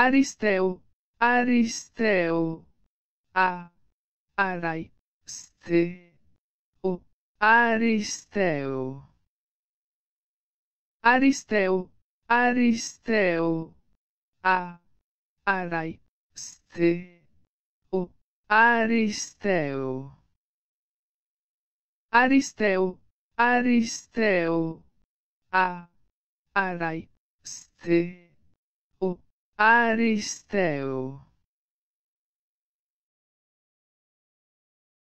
Aristel, Aristel, A, Arai, Ste, O, Aristel. Aristel, Aristel, A, Arai, Ste, O, Aristel. Aristel, Aristel, A, Arai, Ste, Aristeu